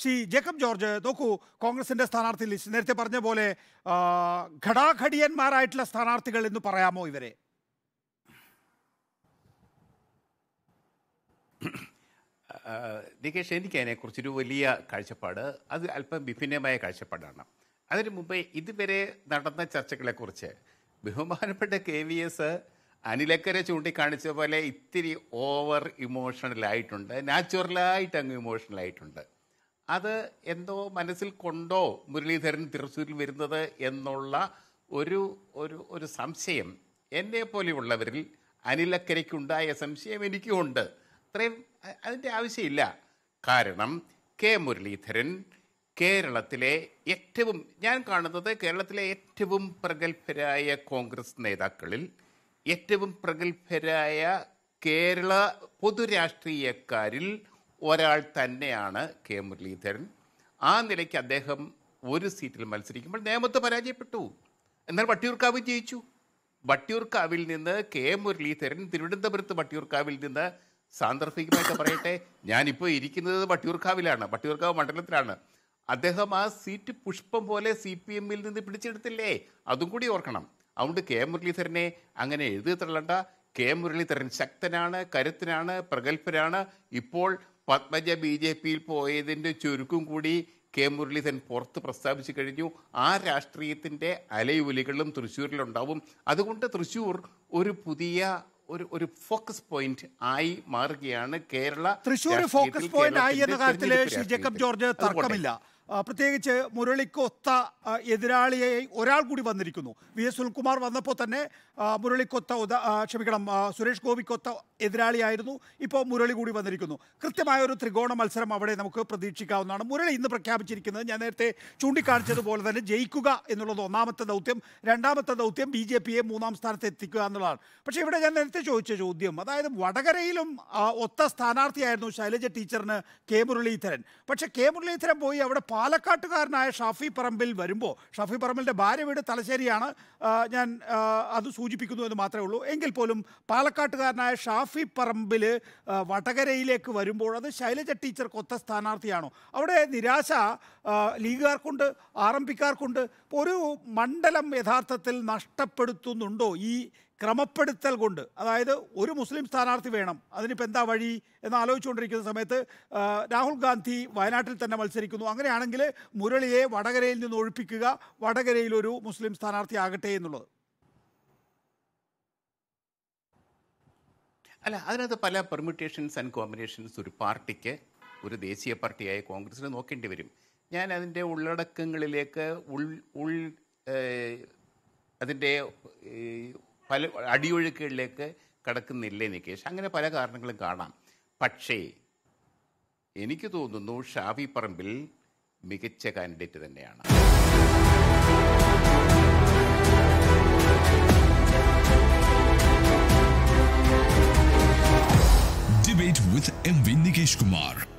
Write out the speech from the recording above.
Shri Jacob George നോക്കൂ കോൺഗ്രസിന്റെ സ്ഥാനാർത്ഥി ലിസ്റ്റ് നേരത്തെ പറഞ്ഞ പോലെ ഘടാഘടിയന്മാരായിട്ടുള്ള സ്ഥാനാർത്ഥികൾ എന്ന് പറയാമോ ഇവരെ നികേഷ് എനിക്ക് അതിനെക്കുറിച്ചൊരു വലിയ കാഴ്ചപ്പാട് അത് അല്പം വിഭിന്നമായ കാഴ്ചപ്പാടാണ് അതിനു മുമ്പേ ഇതുവരെ നടന്ന ചർച്ചകളെക്കുറിച്ച് ബഹുമാനപ്പെട്ട കെ വി എസ് അനിലക്കരെ ചൂണ്ടിക്കാണിച്ച പോലെ ഇത്തിരി ഓവർ ഇമോഷണലായിട്ടുണ്ട് നാച്ചുറലായിട്ട് അങ്ങ് ഇമോഷണലായിട്ടുണ്ട് അത് എന്തോ മനസ്സിൽ കൊണ്ടോ മുരളീധരൻ തൃശ്ശൂരിൽ വരുന്നത് എന്നുള്ള ഒരു ഒരു ഒരു സംശയം എന്നെ പോലെയുള്ളവരിൽ അനിലക്കരയ്ക്കുണ്ടായ സംശയം എനിക്കും ഉണ്ട് അത്രയും അതിൻ്റെ ആവശ്യമില്ല കാരണം കെ മുരളീധരൻ കേരളത്തിലെ ഏറ്റവും ഞാൻ കാണുന്നത് കേരളത്തിലെ ഏറ്റവും പ്രഗത്ഭരായ കോൺഗ്രസ് നേതാക്കളിൽ ഏറ്റവും പ്രഗത്ഭരായ കേരള പൊതുരാഷ്ട്രീയക്കാരിൽ ഒരാൾ തന്നെയാണ് കെ മുരളീധരൻ ആ നിലയ്ക്ക് അദ്ദേഹം ഒരു സീറ്റിൽ മത്സരിക്കുമ്പോൾ നേമത്ത് പരാജയപ്പെട്ടു എന്നാൽ വട്ടിയൂർക്കാവ് ജയിച്ചു വട്ടിയൂർക്കാവിൽ നിന്ന് കെ മുരളീധരൻ തിരുവനന്തപുരത്ത് വട്ടിയൂർക്കാവിൽ നിന്ന് സാന്ദർഭികമായിട്ട് പറയട്ടെ ഞാനിപ്പോൾ ഇരിക്കുന്നത് വട്ടിയൂർക്കാവിലാണ് വട്ടിയൂർക്കാവ് മണ്ഡലത്തിലാണ് അദ്ദേഹം ആ സീറ്റ് പുഷ്പം പോലെ സി പി എമ്മിൽ നിന്ന് പിടിച്ചെടുത്തില്ലേ അതും കൂടി ഓർക്കണം അതുകൊണ്ട് കെ മുരളീധരനെ അങ്ങനെ എഴുതി തള്ളണ്ട കെ മുരളീധരൻ ശക്തനാണ് കരുത്തനാണ് പ്രഗത്ഭനാണ് ഇപ്പോൾ പത്മജ ബി ജെ പിയിൽ പോയതിൻ്റെ ചുരുക്കം കൂടി കെ മുരളീധരൻ പുറത്ത് പ്രസ്താവിച്ചു കഴിഞ്ഞു ആ രാഷ്ട്രീയത്തിൻ്റെ അലയുലികളും തൃശ്ശൂരിലുണ്ടാവും അതുകൊണ്ട് തൃശ്ശൂർ ഒരു പുതിയ ഒരു ഒരു ഫോക്കസ് പോയിന്റ് ആയി മാറുകയാണ് കേരള തൃശ്ശൂർ ഫോക്കസ് പോയിന്റ് ആയി എന്ന കാര്യത്തിൽ ജേക്കബ് ജോർജ് തർക്കമില്ല പ്രത്യേകിച്ച് മുരളിക്കൊത്ത ഒത്ത എതിരാളിയെ ഒരാൾ കൂടി വന്നിരിക്കുന്നു വി എസ് സുൽകുമാർ വന്നപ്പോൾ തന്നെ മുരളിക്കൊത്ത ഉദാ ക്ഷമിക്കണം സുരേഷ് ഗോപിക്കൊത്ത എതിരാളിയായിരുന്നു ഇപ്പോൾ മുരളി കൂടി വന്നിരിക്കുന്നു കൃത്യമായ ഒരു ത്രികോണ മത്സരം അവിടെ നമുക്ക് പ്രതീക്ഷിക്കാവുന്നതാണ് മുരളി ഇന്ന് പ്രഖ്യാപിച്ചിരിക്കുന്നത് ഞാൻ നേരത്തെ ചൂണ്ടിക്കാണിച്ചതുപോലെ തന്നെ ജയിക്കുക എന്നുള്ളത് ഒന്നാമത്തെ ദൗത്യം രണ്ടാമത്തെ ദൗത്യം ബി ജെ പിയെ മൂന്നാം സ്ഥാനത്ത് എത്തിക്കുക എന്നുള്ളതാണ് പക്ഷേ ഇവിടെ ഞാൻ നേരത്തെ ചോദിച്ച ചോദ്യം അതായത് വടകരയിലും ഒത്ത സ്ഥാനാർത്ഥിയായിരുന്നു ശൈലജ ടീച്ചറിന് കെ മുരളീധരൻ പക്ഷേ കെ മുരളീധരൻ പോയി അവിടെ പാലക്കാട്ടുകാരനായ ഷാഫി പറമ്പിൽ വരുമ്പോൾ ഷാഫി പറമ്പിലിൻ്റെ ഭാര്യ വീട് തലശ്ശേരിയാണ് ഞാൻ അത് സൂചിപ്പിക്കുന്നു എന്ന് മാത്രമേ ഉള്ളൂ എങ്കിൽ പോലും പാലക്കാട്ടുകാരനായ ഷാഫി പറമ്പിൽ വടകരയിലേക്ക് വരുമ്പോൾ അത് ശൈലജ ടീച്ചർ കൊത്ത സ്ഥാനാർത്ഥിയാണോ അവിടെ നിരാശ ലീഗുകാർക്കുണ്ട് ആർ എം പിക്കാർക്കുണ്ട് ഒരു മണ്ഡലം യഥാർത്ഥത്തിൽ നഷ്ടപ്പെടുത്തുന്നുണ്ടോ ഈ ക്രമപ്പെടുത്തൽ കൊണ്ട് അതായത് ഒരു മുസ്ലിം സ്ഥാനാർത്ഥി വേണം അതിനിപ്പോൾ എന്താ വഴി എന്ന് ആലോചിച്ചുകൊണ്ടിരിക്കുന്ന സമയത്ത് രാഹുൽ ഗാന്ധി വയനാട്ടിൽ തന്നെ മത്സരിക്കുന്നു അങ്ങനെയാണെങ്കിൽ മുരളിയെ വടകരയിൽ നിന്ന് ഒഴിപ്പിക്കുക വടകരയിൽ ഒരു മുസ്ലിം സ്ഥാനാർത്ഥി ആകട്ടെ എന്നുള്ളത് അല്ല അതിനകത്ത് പല പെർമിറ്റേഷൻസ് ആൻഡ് കോമ്പിനേഷൻസ് ഒരു പാർട്ടിക്ക് ഒരു ദേശീയ പാർട്ടിയായ കോൺഗ്രസ്സിന് നോക്കേണ്ടി വരും ഞാൻ അതിൻ്റെ ഉള്ളടക്കങ്ങളിലേക്ക് ഉൾ ഉൾ അതിൻ്റെ പല അടിയൊഴുക്കുകളിലേക്ക് കടക്കുന്നില്ലേ നികേഷ് അങ്ങനെ പല കാരണങ്ങളും കാണാം പക്ഷേ എനിക്ക് തോന്നുന്നു ഷാഫി പറമ്പിൽ മികച്ച കാൻഡിഡേറ്റ് തന്നെയാണ് with M V Nikesh Kumar